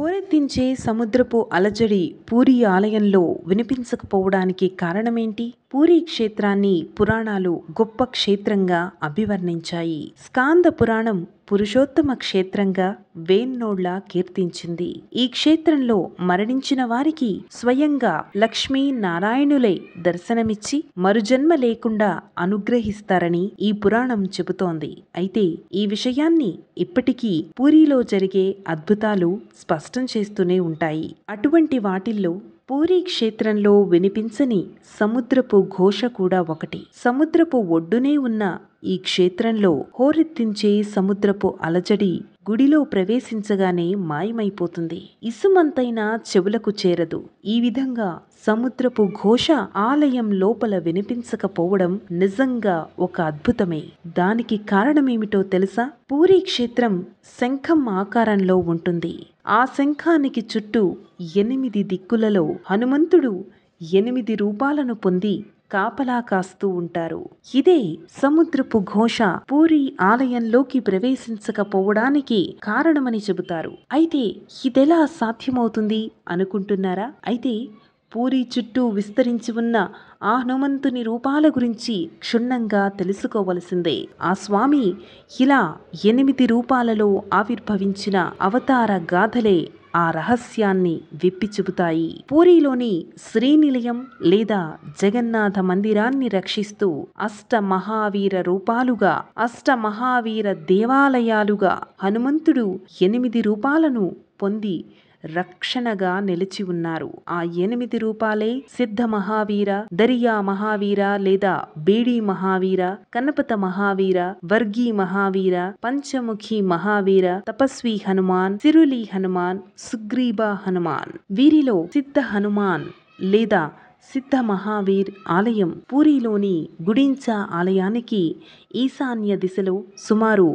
హోరెత్తించే సముద్రపు అలజడి పూరి ఆలయంలో వినిపించకపోవడానికి కారణమేంటి పూరీ క్షేత్రాన్ని పురాణాలు గొప్ప క్షేత్రంగా అభివర్ణించాయి స్కాంద పురాణం పురుషోత్తమ క్షేత్రంగా వేన్నోళ్ల కీర్తించింది ఈ క్షేత్రంలో మరణించిన వారికి స్వయంగా లక్ష్మీ నారాయణులే దర్శనమిచ్చి మరుజన్మ లేకుండా అనుగ్రహిస్తారని ఈ పురాణం చెబుతోంది అయితే ఈ విషయాన్ని ఇప్పటికీ పూరిలో జరిగే అద్భుతాలు స్పష్టం చేస్తూనే ఉంటాయి అటువంటి వాటిల్లో పూరీ క్షేత్రంలో వినిపించని సముద్రపు ఘోష కూడా ఒకటి సముద్రపు ఒడ్డునే ఉన్న ఈ క్షేత్రంలో హోరెత్తించే సముద్రపు అలజడి గుడిలో ప్రవేశించగానే మాయమైపోతుంది ఇసుమంతైనా చెవులకు చేరదు ఈ విధంగా సముద్రపు ఘోష ఆలయం లోపల వినిపించకపోవడం నిజంగా ఒక అద్భుతమే దానికి కారణమేమిటో తెలుసా పూరీ క్షేత్రం శంఖం ఆకారంలో ఉంటుంది ఆ శంఖానికి చుట్టూ ఎనిమిది దిక్కులలో హనుమంతుడు ఎనిమిది రూపాలను పొంది కాపలా కాస్తూ ఉంటారు ఇదే సముద్రపు ఘోష పూరి ఆలయంలోకి ప్రవేశించకపోవడానికి కారణమని చెబుతారు అయితే ఇదెలా సాధ్యమవుతుంది అనుకుంటున్నారా అయితే పూరి చుట్టూ విస్తరించి ఉన్న ఆ హనుమంతుని రూపాల గురించి క్షుణ్ణంగా తెలుసుకోవలసిందే ఆ స్వామి ఇలా ఎనిమిది రూపాలలో ఆవిర్భవించిన అవతార గాథలే ఆ రహస్యాన్ని విప్పి చెబుతాయి పూరిలోని శ్రీనిలయం లేదా జగన్నాథ మందిరాన్ని రక్షిస్తూ అష్ట మహావీర రూపాలుగా అష్ట మహావీర దేవాలయాలుగా హనుమంతుడు ఎనిమిది రూపాలను పొంది రక్షణగా నిలిచి ఉన్నారు ఆ ఎనిమిది రూపాలే సిద్ధ మహావీర దరియా మహావీర లేదా బేడి మహావీర కనపత మహావీర వర్గీ మహావీర పంచముఖి మహావీర తపస్వి హనుమాన్ సిరులి హనుమాన్ సుగ్రీబ హనుమాన్ వీరిలో సిద్ధ హనుమాన్ లేదా సిద్ధ మహావీర్ ఆలయం పూరిలోని గుడించా ఆలయానికి ఈశాన్య దిశలో సుమారు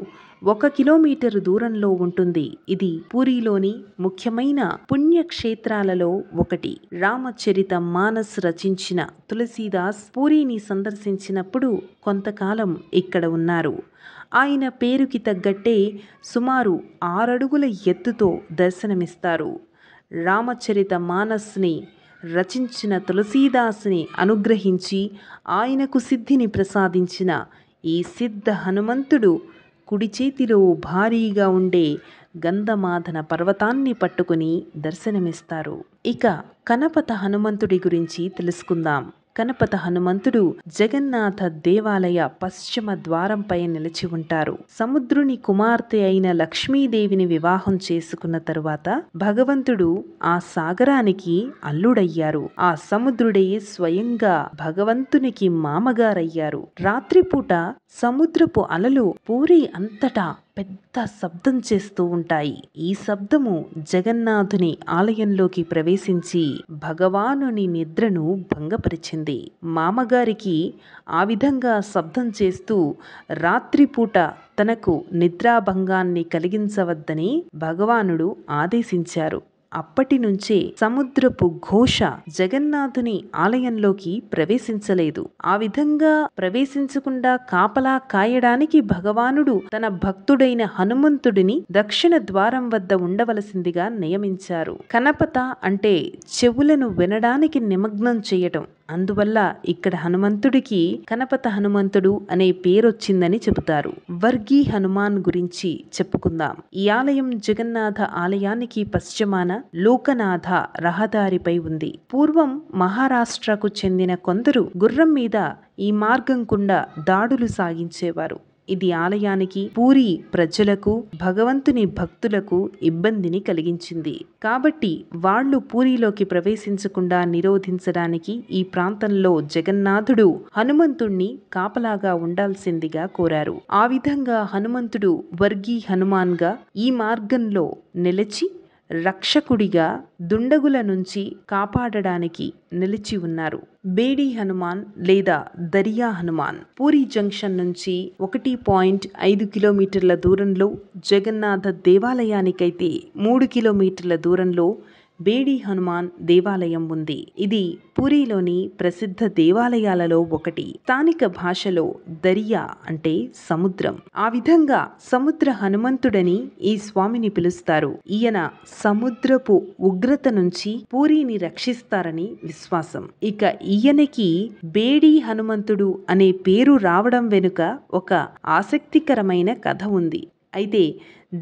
ఒక కిలోమీటర్ దూరంలో ఉంటుంది ఇది పూరిలోని ముఖ్యమైన పుణ్యక్షేత్రాలలో ఒకటి రామచరిత మానస్ రచించిన తులసీదాస్ పూరిని సందర్శించినప్పుడు కొంతకాలం ఇక్కడ ఉన్నారు ఆయన పేరుకి తగ్గట్టే సుమారు ఆరడుగుల ఎత్తుతో దర్శనమిస్తారు రామచరిత మానస్ని రచించిన తులసీదాస్ని అనుగ్రహించి ఆయనకు సిద్ధిని ప్రసాదించిన ఈ సిద్ధ హనుమంతుడు కుడి చేతిలో భారీగా ఉండే గంధమాధన పర్వతాన్ని పట్టుకుని దర్శనమిస్తారు ఇక కనపత హనుమంతుడి గురించి తెలుసుకుందాం కనపత హనుమంతుడు జగన్నాథ దేవాలయ పశ్చిమ ద్వారంపై నిలిచి ఉంటారు సముద్రుని కుమార్తె అయిన లక్ష్మీదేవిని వివాహం చేసుకున్న తరువాత భగవంతుడు ఆ సాగరానికి అల్లుడయ్యారు ఆ సముద్రుడే స్వయంగా భగవంతునికి మామగారయ్యారు రాత్రిపూట సముద్రపు అలలు పూరి అంతటా పెద్ద శబ్దం చేస్తూ ఉంటాయి ఈ శబ్దము జగన్నాథుని ఆలయంలోకి ప్రవేశించి భగవానుని నిద్రను భంగపరిచింది మామగారికి ఆ విధంగా శబ్దం చేస్తూ రాత్రిపూట తనకు నిద్రాభంగాన్ని కలిగించవద్దని భగవానుడు ఆదేశించారు అప్పటి నుంచే సముద్రపు ఘోష జగన్నాథుని ఆలయంలోకి ప్రవేశించలేదు ఆ విధంగా ప్రవేశించకుండా కాపలా కాయడానికి భగవానుడు తన భక్తుడైన హనుమంతుడిని దక్షిణ ద్వారం వద్ద ఉండవలసిందిగా నియమించారు కనపత అంటే చెవులను వినడానికి నిమగ్నం చేయటం అందువల్ల ఇక్కడ హనుమంతుడికి కనపత హనుమంతుడు అనే పేరొచ్చిందని చెబుతారు వర్గీ హనుమాన్ గురించి చెప్పుకుందాం ఈ ఆలయం జగన్నాథ ఆలయానికి పశ్చిమాన లోకనాథ రహదారిపై ఉంది పూర్వం మహారాష్ట్రకు చెందిన కొందరు గుర్రం మీద ఈ మార్గం గుండా దాడులు సాగించేవారు ఇది ఆలయానికి పూరి ప్రజలకు భగవంతుని భక్తులకు ఇబ్బందిని కలిగించింది కాబట్టి వాళ్ళు పూరిలోకి ప్రవేశించకుండా నిరోధించడానికి ఈ ప్రాంతంలో జగన్నాథుడు హనుమంతుణ్ణి కాపలాగా ఉండాల్సిందిగా కోరారు ఆ విధంగా హనుమంతుడు వర్గీ హనుమాన్గా ఈ మార్గంలో నిలిచి రక్షకుడిగా దుండగుల నుంచి కాపాడడానికి నిలిచి ఉన్నారు బేడి హనుమాన్ లేదా దరియా హనుమాన్ పూరి జంక్షన్ నుంచి ఒకటి పాయింట్ ఐదు కిలోమీటర్ల దూరంలో జగన్నాథ దేవాలయానికైతే మూడు కిలోమీటర్ల దూరంలో బేడి హనుమాన్ దేవాలయం ఉంది ఇది పూరిలోని ప్రసిద్ధ దేవాలయాలలో ఒకటి స్థానిక భాషలో దరియా అంటే సముద్రం ఆ విధంగా సముద్ర హనుమంతుడని ఈ స్వామిని పిలుస్తారు ఈయన సముద్రపు ఉగ్రత నుంచి పూరిని రక్షిస్తారని విశ్వాసం ఇక ఈయనకి బేడి హనుమంతుడు అనే పేరు రావడం వెనుక ఒక ఆసక్తికరమైన కథ ఉంది అయితే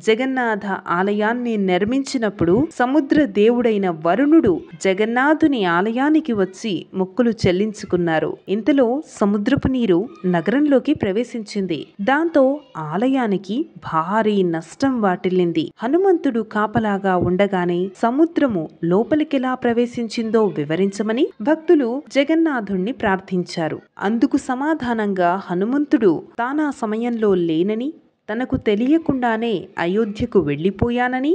జగన్నాథ ఆలయాన్ని నిర్మించినప్పుడు సముద్ర దేవుడైన వరుణుడు జగన్నాథుని ఆలయానికి వచ్చి మొక్కులు చెల్లించుకున్నారు ఇంతలో సముద్రపు నీరు నగరంలోకి ప్రవేశించింది దాంతో ఆలయానికి భారీ నష్టం వాటిల్లింది హనుమంతుడు కాపలాగా ఉండగానే సముద్రము లోపలికెలా ప్రవేశించిందో వివరించమని భక్తులు జగన్నాథుణ్ణి ప్రార్థించారు అందుకు సమాధానంగా హనుమంతుడు తానా సమయంలో లేనని తనకు తెలియకుండానే అయోధ్యకు వెళ్ళిపోయానని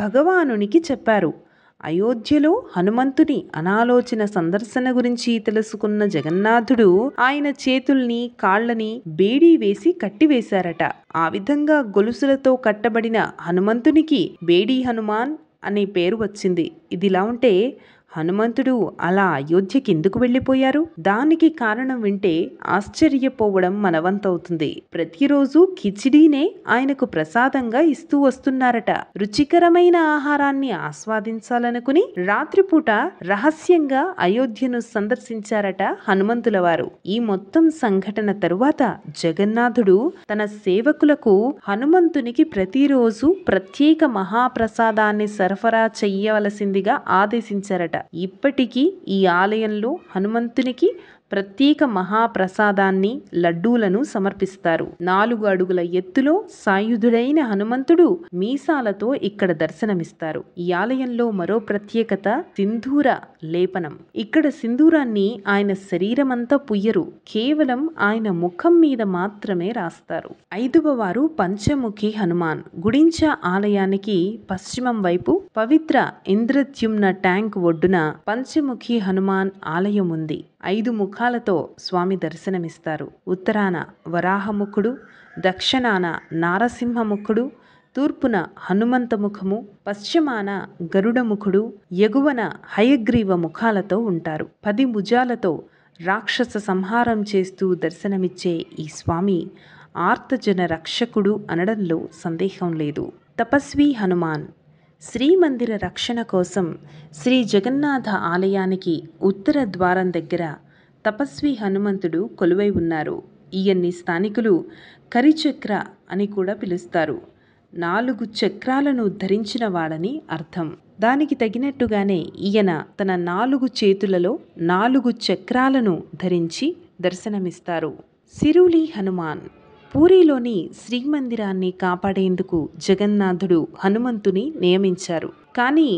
భగవానునికి చెప్పారు అయోధ్యలో హనుమంతుని అనాలోచన సందర్శన గురించి తెలుసుకున్న జగన్నాథుడు ఆయన చేతుల్ని కాళ్లని బేడీ వేసి కట్టివేశారట ఆ విధంగా గొలుసులతో కట్టబడిన హనుమంతునికి బేడీ హనుమాన్ అనే పేరు వచ్చింది ఇదిలా ఉంటే హనుమంతుడు అలా అయోధ్యకి ఎందుకు వెళ్ళిపోయారు దానికి కారణం వింటే ఆశ్చర్యపోవడం మనవంతవుతుంది ప్రతిరోజు కిచిడీనే ఆయనకు ప్రసాదంగా ఇస్తూ వస్తున్నారట రుచికరమైన ఆహారాన్ని ఆస్వాదించాలనుకుని రాత్రిపూట రహస్యంగా అయోధ్యను సందర్శించారట హనుమంతుల వారు ఈ మొత్తం సంఘటన తరువాత జగన్నాథుడు తన సేవకులకు హనుమంతునికి ప్రతిరోజు ప్రత్యేక మహాప్రసాదాన్ని సరఫరా చెయ్యవలసిందిగా ఆదేశించారట ఇప్పటికీ ఈ ఆలయంలో హనుమంతునికి ప్రత్యేక మహాప్రసాదాన్ని లడ్డూలను సమర్పిస్తారు నాలుగు అడుగుల ఎత్తులో సాయుధుడైన హనుమంతుడు మీసాలతో ఇక్కడ దర్శనమిస్తారు ఈ ఆలయంలో మరో ప్రత్యేకత సింధూర లేపనం ఇక్కడ సింధూరాన్ని ఆయన శరీరమంతా పుయ్యరు కేవలం ఆయన ముఖం మీద మాత్రమే రాస్తారు ఐదవ వారు పంచముఖి హనుమాన్ గుడించ ఆలయానికి పశ్చిమం వైపు పవిత్ర ఇంద్రత్యుమ్న ట్యాంక్ ఒడ్డున పంచముఖి హనుమాన్ ఆలయం ఉంది ఐదు ముఖాలతో స్వామి దర్శనమిస్తారు ఉత్తరాన వరాహముఖుడు దక్షిణాన నారసింహముఖుడు తూర్పున హనుమంతముఖము పశ్చిమాన గరుడముఖుడు ఎగువన హయగ్రీవ ముఖాలతో ఉంటారు పది భుజాలతో రాక్షస సంహారం చేస్తూ దర్శనమిచ్చే ఈ స్వామి ఆర్తజన రక్షకుడు అనడంలో సందేహం లేదు తపస్వి హనుమాన్ శ్రీమందిర రక్షణ కోసం శ్రీ జగన్నాథ ఆలయానికి ఉత్తర ద్వారం దగ్గర తపస్వి హనుమంతుడు కొలువై ఉన్నారు ఈయన్ని స్థానికులు కరిచక్ర అని కూడా పిలుస్తారు నాలుగు చక్రాలను ధరించిన వాడని అర్థం దానికి తగినట్టుగానే ఈయన తన నాలుగు చేతులలో నాలుగు చక్రాలను ధరించి దర్శనమిస్తారు సిరులి హనుమాన్ పూరిలోని శ్రీమందిరాన్ని కాపాడేందుకు జగన్నాథుడు హనుమంతుని నియమించారు కానీ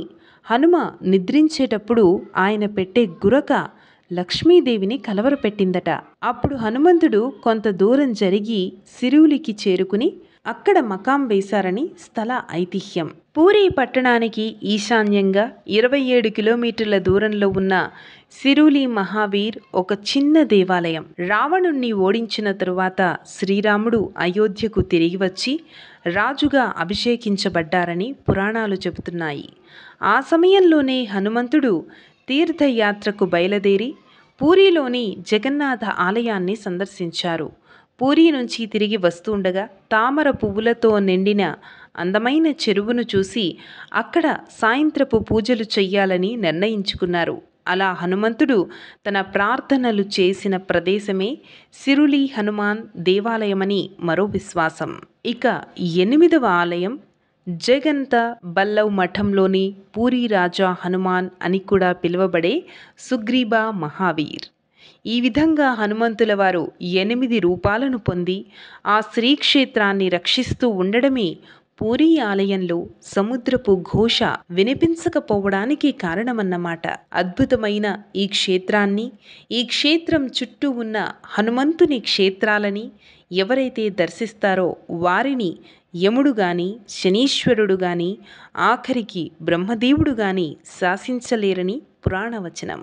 హనుమ నిద్రించేటప్పుడు ఆయన పెట్టే గురక లక్ష్మీదేవిని కలవరపెట్టిందట అప్పుడు హనుమంతుడు కొంత దూరం జరిగి సిరువులికి చేరుకుని అక్కడ మకాం వేశారని స్థల ఐతిహ్యం పూరి పట్టణానికి ఈశాన్యంగా ఇరవై ఏడు కిలోమీటర్ల దూరంలో ఉన్న సిరులి మహావీర్ ఒక చిన్న దేవాలయం రావణుణ్ణి ఓడించిన తరువాత శ్రీరాముడు అయోధ్యకు తిరిగి వచ్చి రాజుగా అభిషేకించబడ్డారని పురాణాలు చెబుతున్నాయి ఆ సమయంలోనే హనుమంతుడు తీర్థయాత్రకు బయలుదేరి పూరిలోని జగన్నాథ ఆలయాన్ని సందర్శించారు పూరి నుంచి తిరిగి వస్తుండగా తామర పువ్వులతో నిండిన అందమైన చెరువును చూసి అక్కడ సాయంత్రపు పూజలు చెయ్యాలని నిర్ణయించుకున్నారు అలా హనుమంతుడు తన ప్రార్థనలు చేసిన ప్రదేశమే సిరులి హనుమాన్ దేవాలయమని మరో విశ్వాసం ఇక ఎనిమిదవ ఆలయం జగంత బల్లవ్ మఠంలోని పూరి రాజా హనుమాన్ అని కూడా పిలువబడే సుగ్రీబా మహావీర్ ఈ విధంగా హనుమంతుల వారు ఎనిమిది రూపాలను పొంది ఆ శ్రీక్షేత్రాన్ని రక్షిస్తూ ఉండడమే పూరీ ఆలయంలో సముద్రపు ఘోష వినిపించకపోవడానికి కారణమన్నమాట అద్భుతమైన ఈ క్షేత్రాన్ని ఈ క్షేత్రం చుట్టూ ఉన్న హనుమంతుని క్షేత్రాలని ఎవరైతే దర్శిస్తారో వారిని యముడు గాని శనీశ్వరుడు గాని ఆఖరికి బ్రహ్మదేవుడు గాని శాసించలేరని పురాణవచనం